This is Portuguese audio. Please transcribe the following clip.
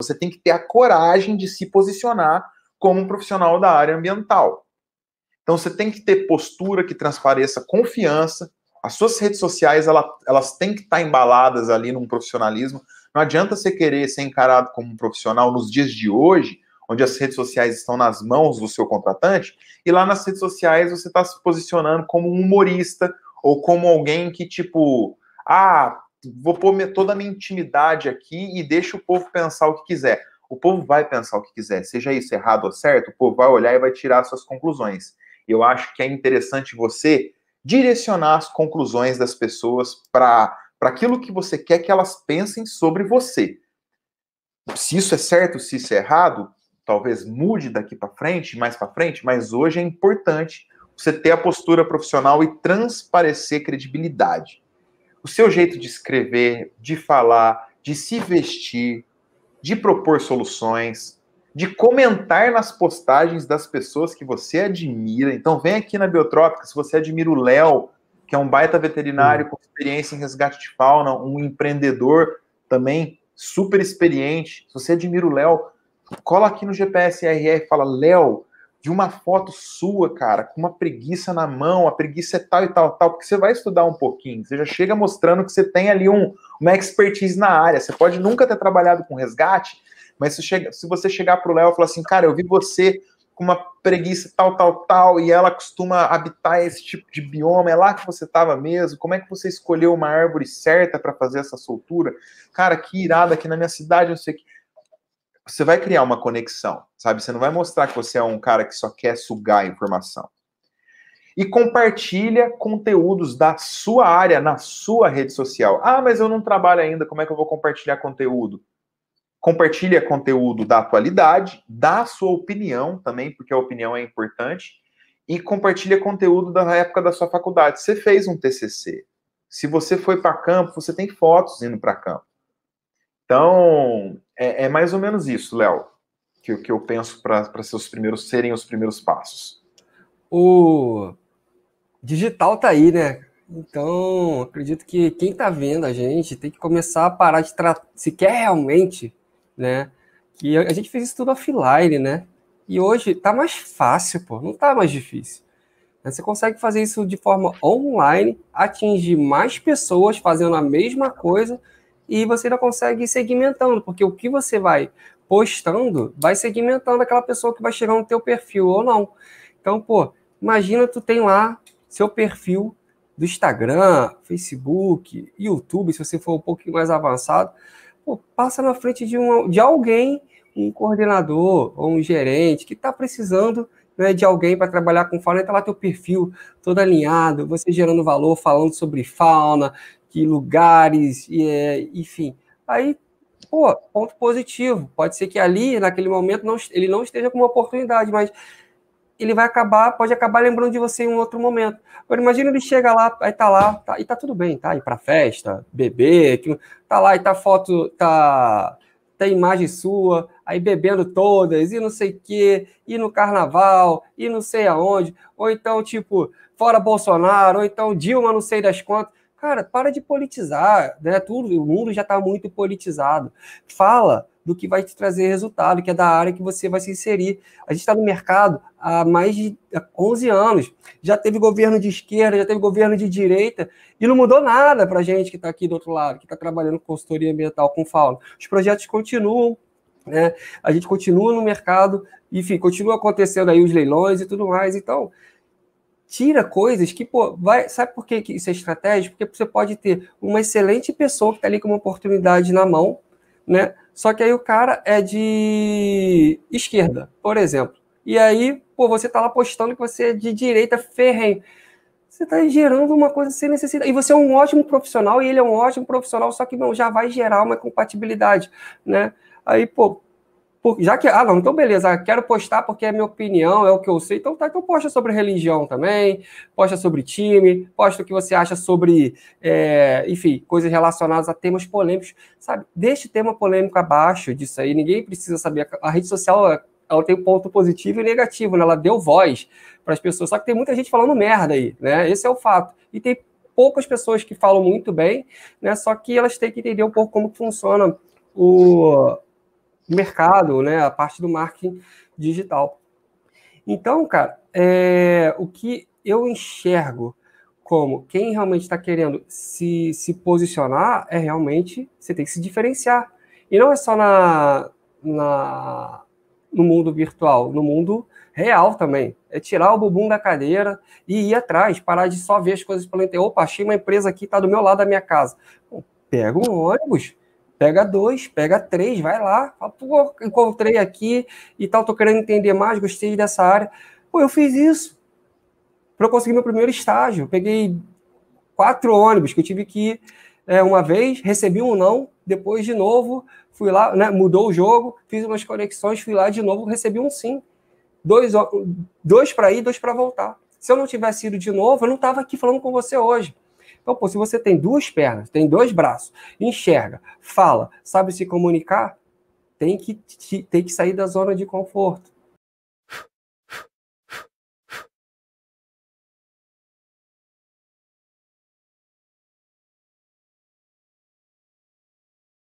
Você tem que ter a coragem de se posicionar como um profissional da área ambiental. Então você tem que ter postura que transpareça confiança. As suas redes sociais elas, elas têm que estar tá embaladas ali num profissionalismo. Não adianta você querer ser encarado como um profissional nos dias de hoje, onde as redes sociais estão nas mãos do seu contratante, e lá nas redes sociais você está se posicionando como um humorista ou como alguém que tipo, ah, vou pôr toda a minha intimidade aqui e deixa o povo pensar o que quiser. O povo vai pensar o que quiser, seja isso errado ou certo, o povo vai olhar e vai tirar suas conclusões. Eu acho que é interessante você direcionar as conclusões das pessoas para aquilo que você quer que elas pensem sobre você. Se isso é certo, se isso é errado, talvez mude daqui para frente, mais para frente, mas hoje é importante você ter a postura profissional e transparecer credibilidade o seu jeito de escrever, de falar, de se vestir, de propor soluções, de comentar nas postagens das pessoas que você admira. Então vem aqui na Biotrópica, se você admira o Léo, que é um baita veterinário hum. com experiência em resgate de fauna, um empreendedor também super experiente. Se você admira o Léo, cola aqui no GPS RR e fala: Léo, de uma foto sua, cara, com uma preguiça na mão, a preguiça é tal e tal, tal, porque você vai estudar um pouquinho, você já chega mostrando que você tem ali um, uma expertise na área. Você pode nunca ter trabalhado com resgate, mas se, chega, se você chegar pro Léo e falar assim, cara, eu vi você com uma preguiça tal, tal, tal, e ela costuma habitar esse tipo de bioma, é lá que você estava mesmo, como é que você escolheu uma árvore certa para fazer essa soltura? Cara, que irada aqui na minha cidade, não sei o que você vai criar uma conexão, sabe? Você não vai mostrar que você é um cara que só quer sugar informação. E compartilha conteúdos da sua área na sua rede social. Ah, mas eu não trabalho ainda, como é que eu vou compartilhar conteúdo? Compartilha conteúdo da atualidade, da sua opinião também, porque a opinião é importante, e compartilha conteúdo da época da sua faculdade. Você fez um TCC. Se você foi para campo, você tem fotos indo para campo. Então, é, é mais ou menos isso, Léo, que, que eu penso para seus primeiros serem os primeiros passos. O digital tá aí, né? Então, acredito que quem está vendo a gente tem que começar a parar de tratar, se quer realmente, né? Que a gente fez isso tudo offline, né? E hoje tá mais fácil, pô, não tá mais difícil. Né? Você consegue fazer isso de forma online, atingir mais pessoas fazendo a mesma coisa e você não consegue ir segmentando, porque o que você vai postando vai segmentando aquela pessoa que vai chegar no teu perfil ou não. Então, pô, imagina tu tem lá seu perfil do Instagram, Facebook, YouTube, se você for um pouquinho mais avançado, pô, passa na frente de, um de alguém, um coordenador ou um gerente que está precisando né, de alguém para trabalhar com fauna, está lá teu perfil todo alinhado, você gerando valor, falando sobre fauna, que lugares, e, é, enfim. Aí, pô, ponto positivo. Pode ser que ali, naquele momento, não, ele não esteja com uma oportunidade, mas ele vai acabar, pode acabar lembrando de você em um outro momento. Agora, imagina ele chega lá, aí tá lá, tá, e tá tudo bem, tá? Ir pra festa, beber, tá lá e tá foto, tá, tem imagem sua, aí bebendo todas, e não sei o quê, e no carnaval, e não sei aonde, ou então, tipo, fora Bolsonaro, ou então Dilma, não sei das quantas. Cara, para de politizar, né? Tudo, o mundo já está muito politizado. Fala do que vai te trazer resultado, que é da área que você vai se inserir. A gente está no mercado há mais de 11 anos. Já teve governo de esquerda, já teve governo de direita, e não mudou nada para a gente que está aqui do outro lado, que está trabalhando com consultoria ambiental com fauna. Os projetos continuam, né? A gente continua no mercado, enfim, continua acontecendo aí os leilões e tudo mais. Então, tira coisas que, pô, vai, sabe por que isso é estratégico? Porque você pode ter uma excelente pessoa que está ali com uma oportunidade na mão, né? Só que aí o cara é de esquerda, por exemplo. E aí, pô, você tá lá postando que você é de direita ferrenho. Você tá gerando uma coisa sem necessidade. E você é um ótimo profissional e ele é um ótimo profissional, só que não já vai gerar uma compatibilidade, né? Aí, pô, já que, ah, não, então beleza, quero postar porque é minha opinião, é o que eu sei, então tá, então posta sobre religião também, posta sobre time, posta o que você acha sobre, é, enfim, coisas relacionadas a temas polêmicos, sabe? Deixe tema polêmico abaixo disso aí, ninguém precisa saber. A rede social, ela tem ponto positivo e negativo, né? ela deu voz para as pessoas, só que tem muita gente falando merda aí, né? Esse é o fato. E tem poucas pessoas que falam muito bem, né? Só que elas têm que entender um pouco como funciona o mercado, né? A parte do marketing digital. Então, cara, é, o que eu enxergo como quem realmente está querendo se, se posicionar é realmente você tem que se diferenciar. E não é só na, na, no mundo virtual, no mundo real também. É tirar o bumbum da cadeira e ir atrás, parar de só ver as coisas pela internet. Opa, achei uma empresa aqui, está do meu lado da minha casa. Pega um ônibus, Pega dois, pega três, vai lá. Pô, encontrei aqui e tal, tô querendo entender mais, gostei dessa área. Pô, eu fiz isso para conseguir meu primeiro estágio. peguei quatro ônibus que eu tive que ir é, uma vez, recebi um não, depois de novo, fui lá, né, mudou o jogo, fiz umas conexões, fui lá de novo, recebi um sim. Dois, dois para ir, dois para voltar. Se eu não tivesse ido de novo, eu não estava aqui falando com você hoje. Então, pô, se você tem duas pernas, tem dois braços, enxerga, fala, sabe se comunicar, tem que, tem que sair da zona de conforto.